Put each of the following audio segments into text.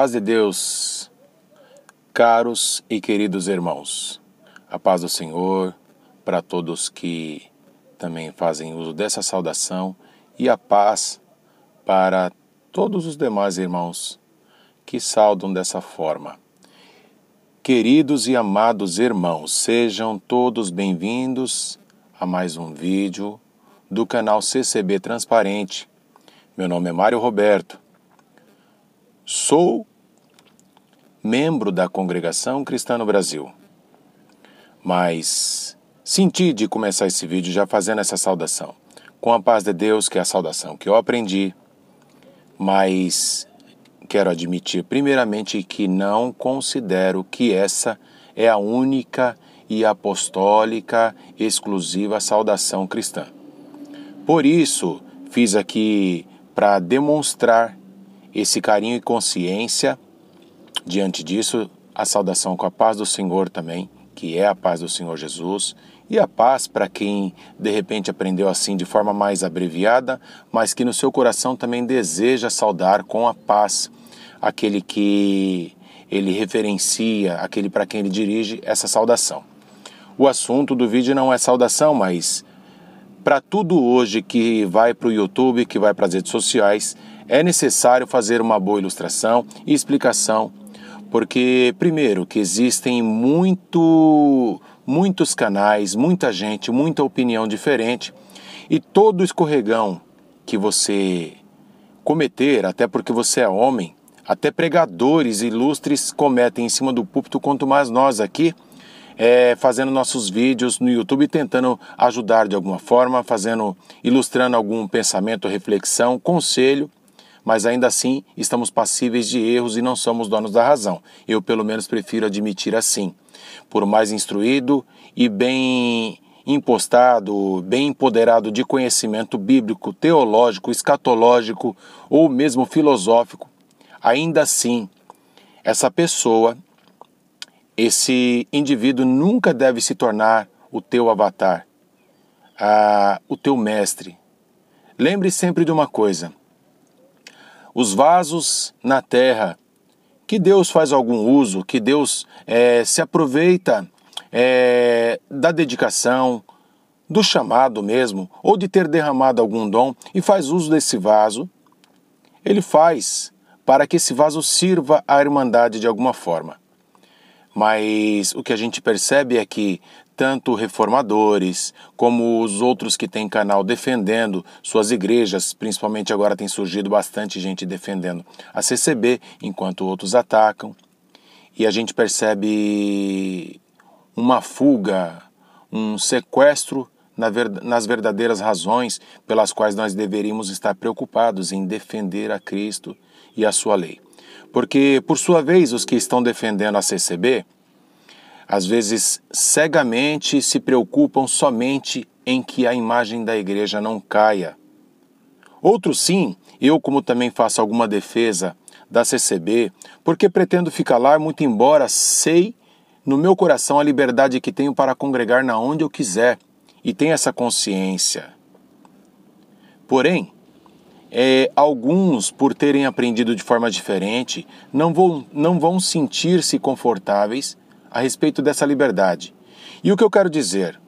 Paz de Deus, caros e queridos irmãos, a paz do Senhor para todos que também fazem uso dessa saudação e a paz para todos os demais irmãos que saudam dessa forma. Queridos e amados irmãos, sejam todos bem-vindos a mais um vídeo do canal CCB Transparente. Meu nome é Mário Roberto. Sou membro da Congregação Cristã no Brasil. Mas senti de começar esse vídeo já fazendo essa saudação. Com a paz de Deus, que é a saudação que eu aprendi, mas quero admitir primeiramente que não considero que essa é a única e apostólica exclusiva saudação cristã. Por isso, fiz aqui para demonstrar esse carinho e consciência Diante disso, a saudação com a paz do Senhor também, que é a paz do Senhor Jesus, e a paz para quem de repente aprendeu assim de forma mais abreviada, mas que no seu coração também deseja saudar com a paz aquele que ele referencia, aquele para quem ele dirige essa saudação. O assunto do vídeo não é saudação, mas para tudo hoje que vai para o YouTube, que vai para as redes sociais, é necessário fazer uma boa ilustração e explicação porque, primeiro, que existem muito, muitos canais, muita gente, muita opinião diferente e todo escorregão que você cometer, até porque você é homem, até pregadores ilustres cometem em cima do púlpito, quanto mais nós aqui, é, fazendo nossos vídeos no YouTube, tentando ajudar de alguma forma, fazendo, ilustrando algum pensamento, reflexão, conselho mas ainda assim estamos passíveis de erros e não somos donos da razão. Eu, pelo menos, prefiro admitir assim. Por mais instruído e bem impostado, bem empoderado de conhecimento bíblico, teológico, escatológico ou mesmo filosófico, ainda assim, essa pessoa, esse indivíduo nunca deve se tornar o teu avatar, a, ah, o teu mestre. Lembre sempre de uma coisa: os vasos na terra, que Deus faz algum uso, que Deus é, se aproveita é, da dedicação, do chamado mesmo, ou de ter derramado algum dom e faz uso desse vaso, ele faz para que esse vaso sirva à Irmandade de alguma forma. Mas o que a gente percebe é que tanto reformadores como os outros que têm canal defendendo suas igrejas, principalmente agora tem surgido bastante gente defendendo a CCB, enquanto outros atacam. E a gente percebe uma fuga, um sequestro nas verdadeiras razões pelas quais nós deveríamos estar preocupados em defender a Cristo e a sua lei. Porque, por sua vez, os que estão defendendo a CCB às vezes cegamente se preocupam somente em que a imagem da igreja não caia. Outros sim, eu como também faço alguma defesa da CCB, porque pretendo ficar lá, muito embora sei no meu coração a liberdade que tenho para congregar na onde eu quiser e tenho essa consciência. Porém, é, alguns, por terem aprendido de forma diferente, não vão, não vão sentir-se confortáveis a respeito dessa liberdade. E o que eu quero dizer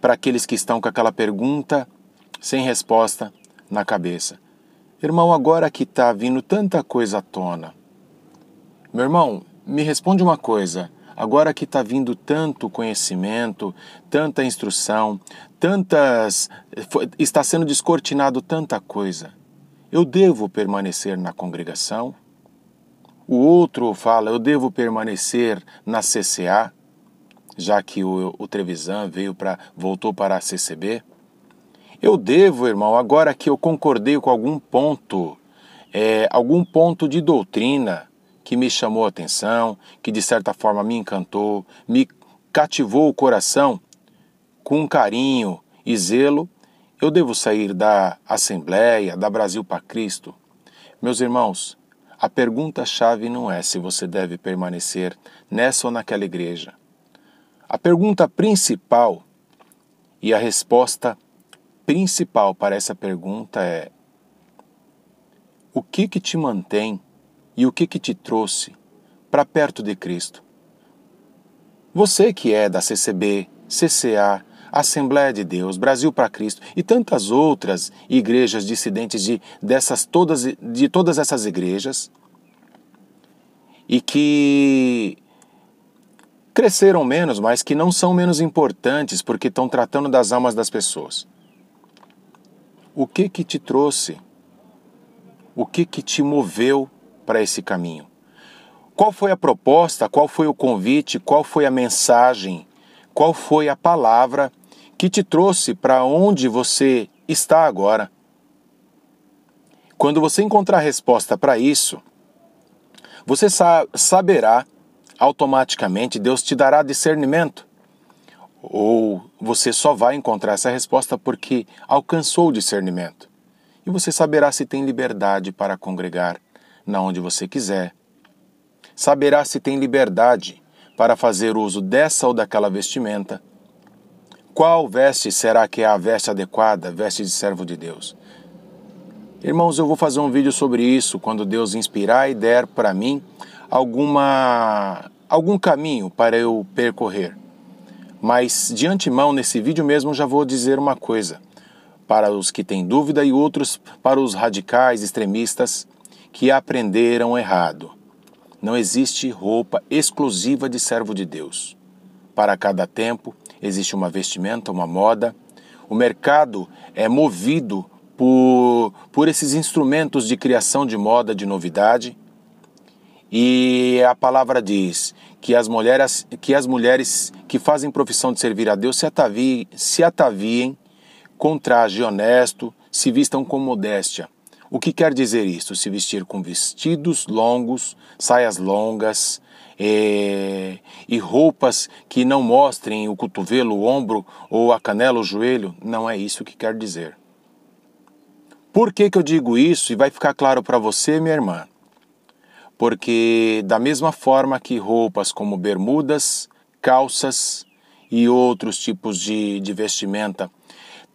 para aqueles que estão com aquela pergunta sem resposta na cabeça? Irmão, agora que está vindo tanta coisa à tona. Meu irmão, me responde uma coisa. Agora que está vindo tanto conhecimento, tanta instrução, tantas. está sendo descortinado tanta coisa. Eu devo permanecer na congregação? O outro fala: Eu devo permanecer na CCA, já que o, o Trevisan veio para voltou para a CCB. Eu devo, irmão, agora que eu concordei com algum ponto, é, algum ponto de doutrina que me chamou a atenção, que de certa forma me encantou, me cativou o coração, com carinho e zelo, eu devo sair da Assembleia, da Brasil para Cristo. Meus irmãos, a pergunta-chave não é se você deve permanecer nessa ou naquela igreja. A pergunta principal e a resposta principal para essa pergunta é: o que que te mantém e o que que te trouxe para perto de Cristo? Você que é da CCB, CCA, Assembleia de Deus, Brasil para Cristo e tantas outras igrejas dissidentes de, dessas todas, de todas essas igrejas e que cresceram menos, mas que não são menos importantes porque estão tratando das almas das pessoas. O que que te trouxe? O que que te moveu para esse caminho? Qual foi a proposta? Qual foi o convite? Qual foi a mensagem? Qual foi a palavra que te trouxe para onde você está agora. Quando você encontrar resposta para isso, você saberá automaticamente, Deus te dará discernimento. Ou você só vai encontrar essa resposta porque alcançou o discernimento. E você saberá se tem liberdade para congregar na onde você quiser. Saberá se tem liberdade para fazer uso dessa ou daquela vestimenta qual veste será que é a veste adequada, veste de servo de Deus? Irmãos, eu vou fazer um vídeo sobre isso quando Deus inspirar e der para mim alguma algum caminho para eu percorrer. Mas de antemão nesse vídeo mesmo já vou dizer uma coisa para os que têm dúvida e outros para os radicais extremistas que aprenderam errado. Não existe roupa exclusiva de servo de Deus. Para cada tempo, existe uma vestimenta, uma moda. O mercado é movido por, por esses instrumentos de criação de moda, de novidade. E a palavra diz que as mulheres que, as mulheres que fazem profissão de servir a Deus se, ataviem, se ataviem com traje honesto, se vistam com modéstia. O que quer dizer isso? Se vestir com vestidos longos, saias longas, é, e roupas que não mostrem o cotovelo, o ombro ou a canela, o joelho. Não é isso que quer dizer. Por que, que eu digo isso? E vai ficar claro para você, minha irmã. Porque, da mesma forma que roupas como bermudas, calças e outros tipos de, de vestimenta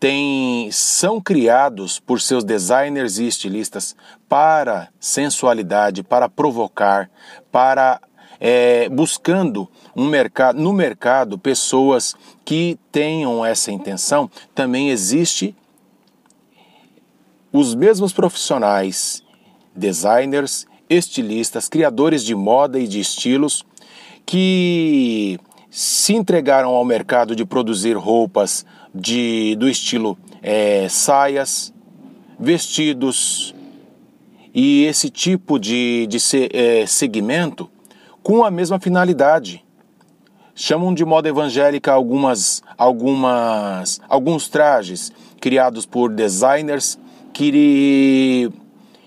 tem, são criados por seus designers e estilistas para sensualidade, para provocar, para é, buscando um mercado, no mercado pessoas que tenham essa intenção, também existe os mesmos profissionais, designers, estilistas, criadores de moda e de estilos que se entregaram ao mercado de produzir roupas de, do estilo é, saias, vestidos e esse tipo de, de se, é, segmento com a mesma finalidade. Chamam de moda evangélica algumas, algumas, alguns trajes criados por designers que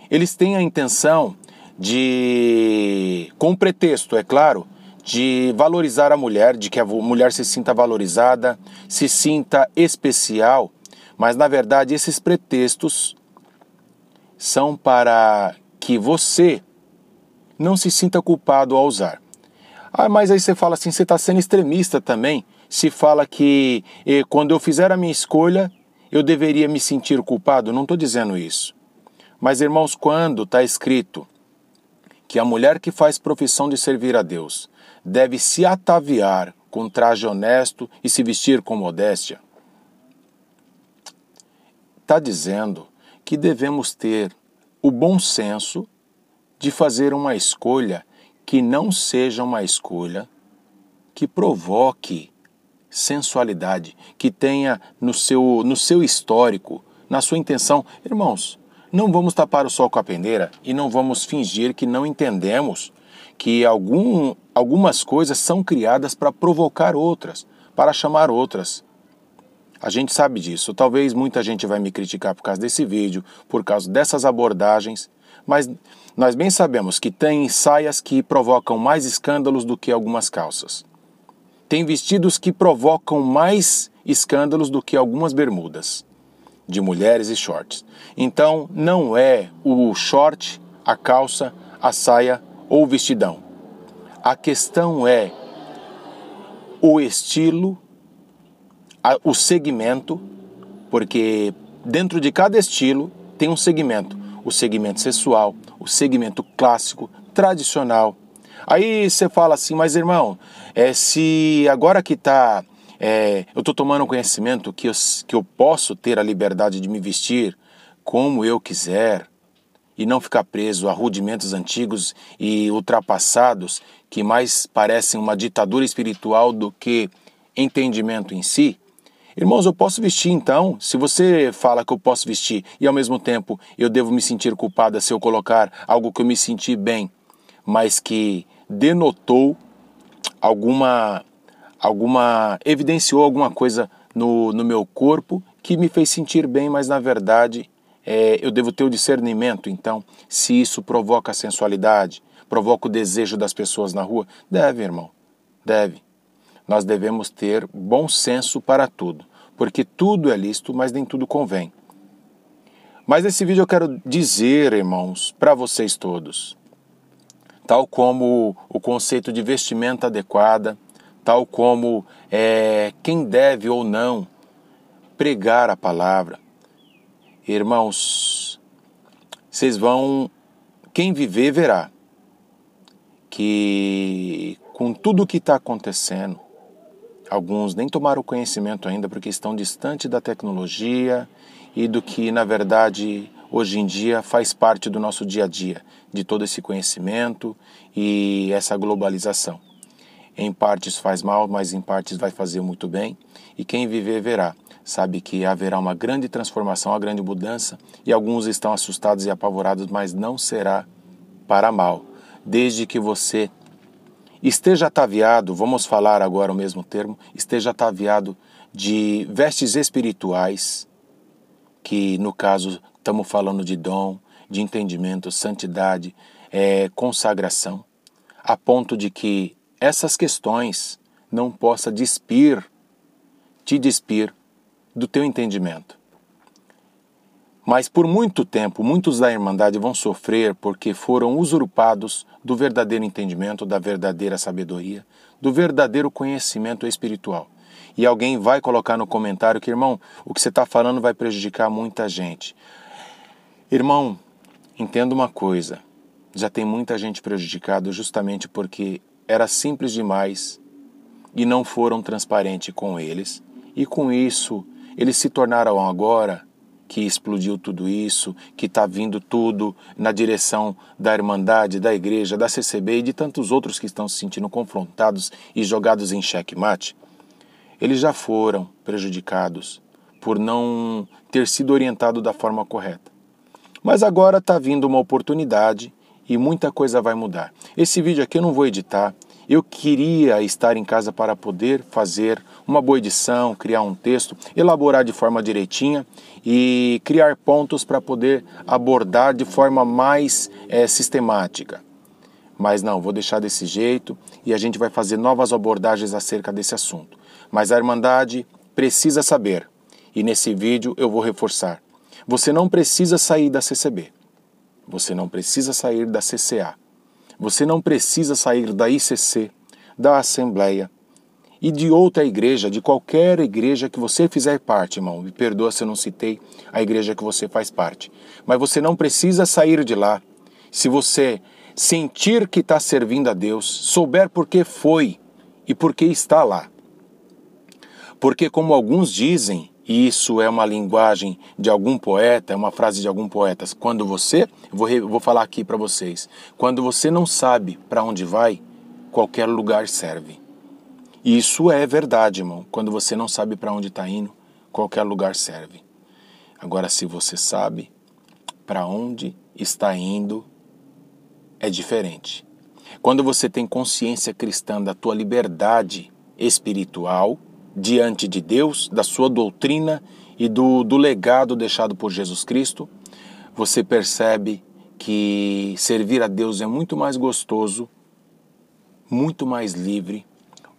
eles têm a intenção de, com pretexto, é claro, de valorizar a mulher, de que a mulher se sinta valorizada, se sinta especial, mas na verdade esses pretextos são para que você não se sinta culpado ao usar. Ah, mas aí você fala assim, você está sendo extremista também. Se fala que eh, quando eu fizer a minha escolha, eu deveria me sentir culpado. Não estou dizendo isso. Mas, irmãos, quando está escrito que a mulher que faz profissão de servir a Deus deve se ataviar com traje honesto e se vestir com modéstia, está dizendo que devemos ter o bom senso de fazer uma escolha que não seja uma escolha que provoque sensualidade, que tenha no seu, no seu histórico, na sua intenção. Irmãos, não vamos tapar o sol com a peneira e não vamos fingir que não entendemos que algum, algumas coisas são criadas para provocar outras, para chamar outras. A gente sabe disso. Talvez muita gente vai me criticar por causa desse vídeo, por causa dessas abordagens. Mas nós bem sabemos que tem saias que provocam mais escândalos do que algumas calças. Tem vestidos que provocam mais escândalos do que algumas bermudas de mulheres e shorts. Então, não é o short, a calça, a saia ou o vestidão. A questão é o estilo, o segmento, porque dentro de cada estilo tem um segmento o segmento sexual, o segmento clássico, tradicional. Aí você fala assim, mas irmão, é, se agora que tá, é, eu estou tomando conhecimento que eu, que eu posso ter a liberdade de me vestir como eu quiser e não ficar preso a rudimentos antigos e ultrapassados que mais parecem uma ditadura espiritual do que entendimento em si, Irmãos, eu posso vestir então? Se você fala que eu posso vestir e ao mesmo tempo eu devo me sentir culpada se eu colocar algo que eu me senti bem, mas que denotou alguma alguma evidenciou alguma coisa no, no meu corpo que me fez sentir bem, mas na verdade é, eu devo ter o discernimento então se isso provoca a sensualidade, provoca o desejo das pessoas na rua, deve, irmão, deve. Nós devemos ter bom senso para tudo, porque tudo é lícito, mas nem tudo convém. Mas nesse vídeo eu quero dizer, irmãos, para vocês todos, tal como o conceito de vestimenta adequada, tal como é, quem deve ou não pregar a palavra. Irmãos, vocês vão. Quem viver verá que com tudo o que está acontecendo, Alguns nem tomaram conhecimento ainda porque estão distante da tecnologia e do que, na verdade, hoje em dia faz parte do nosso dia a dia, de todo esse conhecimento e essa globalização. Em partes faz mal, mas em partes vai fazer muito bem, e quem viver verá. Sabe que haverá uma grande transformação, uma grande mudança, e alguns estão assustados e apavorados, mas não será para mal, desde que você Esteja ataviado, vamos falar agora o mesmo termo, esteja ataviado de vestes espirituais, que no caso estamos falando de dom, de entendimento, santidade, é, consagração, a ponto de que essas questões não possa despir, te despir do teu entendimento. Mas por muito tempo, muitos da Irmandade vão sofrer porque foram usurpados do verdadeiro entendimento, da verdadeira sabedoria, do verdadeiro conhecimento espiritual. E alguém vai colocar no comentário que, irmão, o que você está falando vai prejudicar muita gente. Irmão, entenda uma coisa: já tem muita gente prejudicada justamente porque era simples demais e não foram transparentes com eles, e com isso eles se tornaram agora que explodiu tudo isso, que está vindo tudo na direção da Irmandade, da Igreja, da CCB e de tantos outros que estão se sentindo confrontados e jogados em xeque-mate, eles já foram prejudicados por não ter sido orientado da forma correta. Mas agora está vindo uma oportunidade e muita coisa vai mudar. Esse vídeo aqui eu não vou editar, eu queria estar em casa para poder fazer uma boa edição, criar um texto, elaborar de forma direitinha e criar pontos para poder abordar de forma mais é, sistemática. Mas não, vou deixar desse jeito e a gente vai fazer novas abordagens acerca desse assunto. Mas a Irmandade precisa saber, e nesse vídeo eu vou reforçar: você não precisa sair da CCB, você não precisa sair da CCA. Você não precisa sair da ICC, da Assembleia e de outra igreja, de qualquer igreja que você fizer parte, irmão. Me perdoa se eu não citei a igreja que você faz parte. Mas você não precisa sair de lá. Se você sentir que está servindo a Deus, souber por que foi e por que está lá. Porque, como alguns dizem, isso é uma linguagem de algum poeta, é uma frase de algum poeta. Quando você, vou, vou falar aqui para vocês, quando você não sabe para onde vai, qualquer lugar serve. E isso é verdade, irmão. Quando você não sabe para onde está indo, qualquer lugar serve. Agora, se você sabe para onde está indo, é diferente. Quando você tem consciência cristã da tua liberdade espiritual, diante de Deus, da sua doutrina e do, do legado deixado por Jesus Cristo, você percebe que servir a Deus é muito mais gostoso, muito mais livre,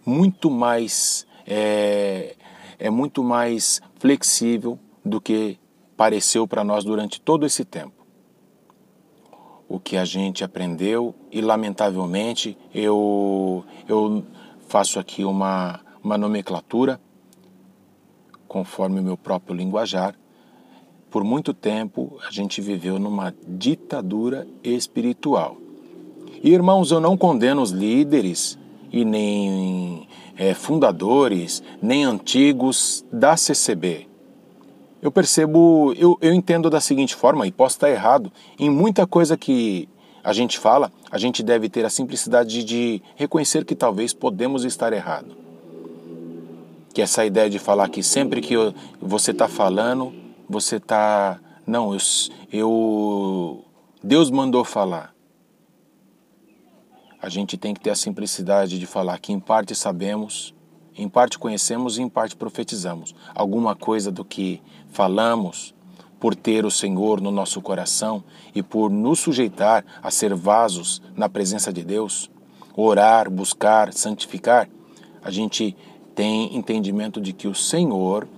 muito mais é, é muito mais flexível do que pareceu para nós durante todo esse tempo. O que a gente aprendeu e lamentavelmente eu eu faço aqui uma uma nomenclatura, conforme o meu próprio linguajar. Por muito tempo a gente viveu numa ditadura espiritual. irmãos, eu não condeno os líderes e nem é, fundadores, nem antigos da CCB. Eu percebo, eu, eu entendo da seguinte forma, e posso estar errado, em muita coisa que a gente fala, a gente deve ter a simplicidade de reconhecer que talvez podemos estar errado que essa ideia de falar que sempre que eu, você está falando, você está. Não, eu, eu. Deus mandou falar. A gente tem que ter a simplicidade de falar que, em parte, sabemos, em parte, conhecemos e, em parte, profetizamos. Alguma coisa do que falamos, por ter o Senhor no nosso coração e por nos sujeitar a ser vasos na presença de Deus, orar, buscar, santificar, a gente tem entendimento de que o Senhor,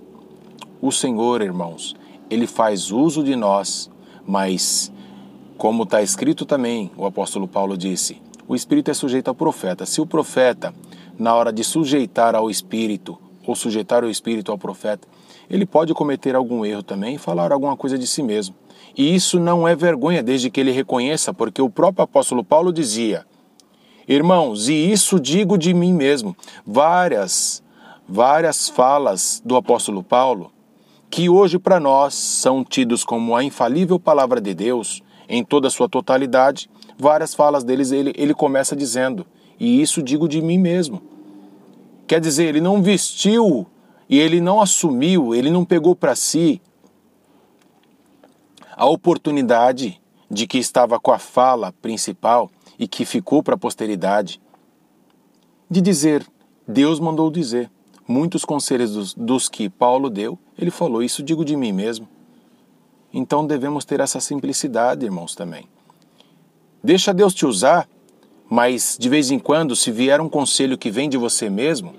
o Senhor, irmãos, ele faz uso de nós, mas como está escrito também, o apóstolo Paulo disse, o Espírito é sujeito ao profeta. Se o profeta, na hora de sujeitar ao Espírito, ou sujeitar o Espírito ao profeta, ele pode cometer algum erro também e falar alguma coisa de si mesmo. E isso não é vergonha, desde que ele reconheça, porque o próprio apóstolo Paulo dizia: Irmãos, e isso digo de mim mesmo, várias várias falas do apóstolo Paulo, que hoje para nós são tidos como a infalível palavra de Deus em toda a sua totalidade, várias falas deles ele, ele começa dizendo: E isso digo de mim mesmo. Quer dizer, ele não vestiu e ele não assumiu, ele não pegou para si a oportunidade de que estava com a fala principal e que ficou para a posteridade de dizer: Deus mandou dizer. Muitos conselhos dos, dos que Paulo deu, ele falou: Isso digo de mim mesmo. Então devemos ter essa simplicidade, irmãos, também. Deixa Deus te usar, mas de vez em quando, se vier um conselho que vem de você mesmo,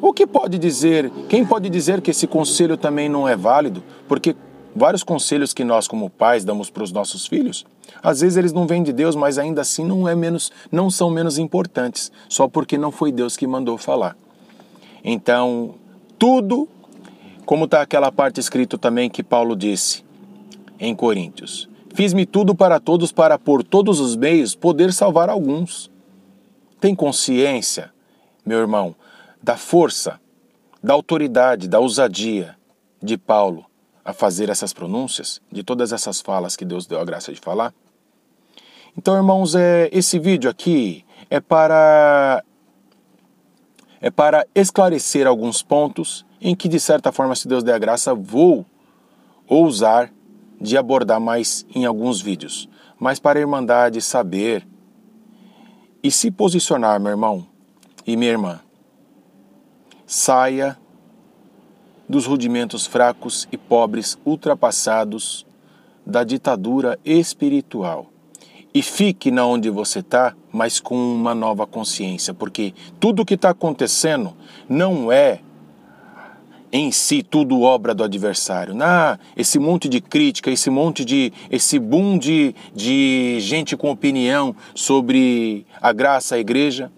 o que pode dizer? Quem pode dizer que esse conselho também não é válido? Porque vários conselhos que nós como pais damos para os nossos filhos, às vezes eles não vêm de Deus, mas ainda assim não é menos, não são menos importantes, só porque não foi Deus que mandou falar. Então, tudo, como está aquela parte escrita também que Paulo disse em Coríntios: Fiz-me tudo para todos, para por todos os meios poder salvar alguns. Tem consciência, meu irmão, da força, da autoridade, da ousadia de Paulo a fazer essas pronúncias, de todas essas falas que Deus deu a graça de falar? Então, irmãos, é, esse vídeo aqui é para é para esclarecer alguns pontos em que, de certa forma, se Deus der a graça, vou ousar de abordar mais em alguns vídeos. Mas para a Irmandade saber e se posicionar, meu irmão e minha irmã, saia dos rudimentos fracos e pobres ultrapassados da ditadura espiritual e fique na onde você está, mas com uma nova consciência, porque tudo o que está acontecendo não é em si tudo obra do adversário. Ah, esse monte de crítica, esse monte de. esse boom de, de gente com opinião sobre a graça, a igreja.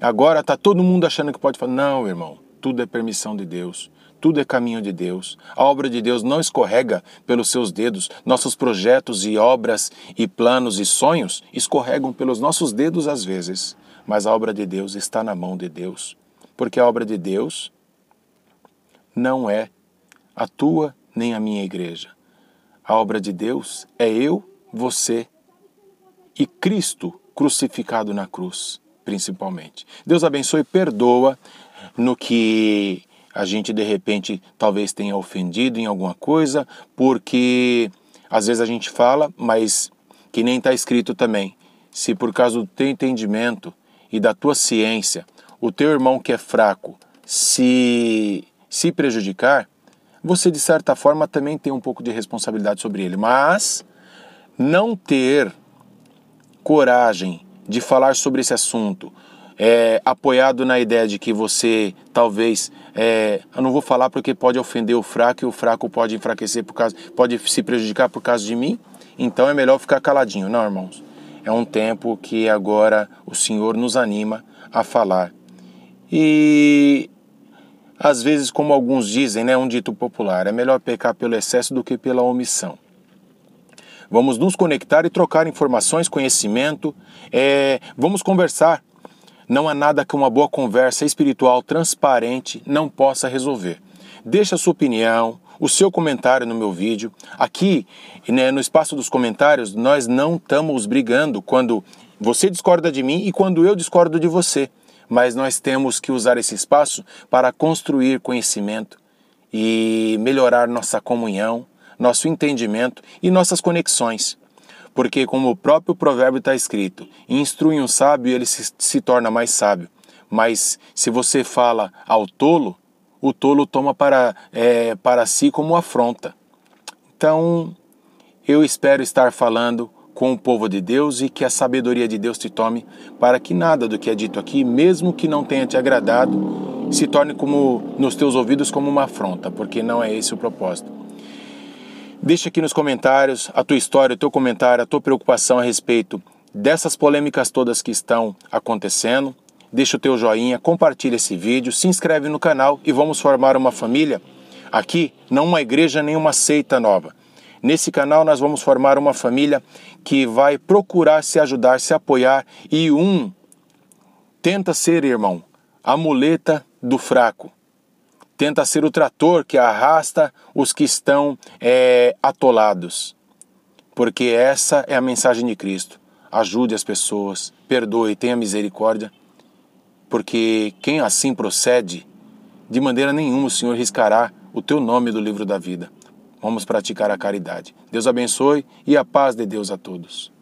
Agora está todo mundo achando que pode falar. Não, irmão, tudo é permissão de Deus tudo é caminho de Deus. A obra de Deus não escorrega pelos seus dedos. Nossos projetos e obras e planos e sonhos escorregam pelos nossos dedos às vezes, mas a obra de Deus está na mão de Deus, porque a obra de Deus não é a tua nem a minha igreja. A obra de Deus é eu, você e Cristo crucificado na cruz, principalmente. Deus abençoe e perdoa no que a gente de repente talvez tenha ofendido em alguma coisa, porque às vezes a gente fala, mas que nem está escrito também. Se por causa do teu entendimento e da tua ciência, o teu irmão que é fraco se se prejudicar, você de certa forma também tem um pouco de responsabilidade sobre ele, mas não ter coragem de falar sobre esse assunto, é, apoiado na ideia de que você talvez é, eu não vou falar porque pode ofender o fraco e o fraco pode enfraquecer por causa pode se prejudicar por causa de mim então é melhor ficar caladinho não irmãos é um tempo que agora o Senhor nos anima a falar e às vezes como alguns dizem né um dito popular é melhor pecar pelo excesso do que pela omissão Vamos nos conectar e trocar informações, conhecimento. É, vamos conversar não há nada que uma boa conversa espiritual transparente não possa resolver. Deixe a sua opinião, o seu comentário no meu vídeo. Aqui, né, no espaço dos comentários, nós não estamos brigando quando você discorda de mim e quando eu discordo de você. Mas nós temos que usar esse espaço para construir conhecimento e melhorar nossa comunhão, nosso entendimento e nossas conexões porque, como o próprio provérbio está escrito, instrui um sábio e ele se, se torna mais sábio. Mas se você fala ao tolo, o tolo toma para, é, para si como afronta. Então, eu espero estar falando com o povo de Deus e que a sabedoria de Deus te tome, para que nada do que é dito aqui, mesmo que não tenha te agradado, se torne como nos teus ouvidos como uma afronta, porque não é esse o propósito. Deixa aqui nos comentários a tua história, o teu comentário, a tua preocupação a respeito dessas polêmicas todas que estão acontecendo. Deixa o teu joinha, compartilha esse vídeo, se inscreve no canal e vamos formar uma família. Aqui não uma igreja nem uma seita nova. Nesse canal nós vamos formar uma família que vai procurar se ajudar, se apoiar e um tenta ser, irmão, a muleta do fraco tenta ser o trator que arrasta os que estão é, atolados. Porque essa é a mensagem de Cristo. Ajude as pessoas, perdoe, tenha misericórdia. Porque quem assim procede, de maneira nenhuma o Senhor riscará o teu nome do livro da vida. Vamos praticar a caridade. Deus abençoe e a paz de Deus a todos.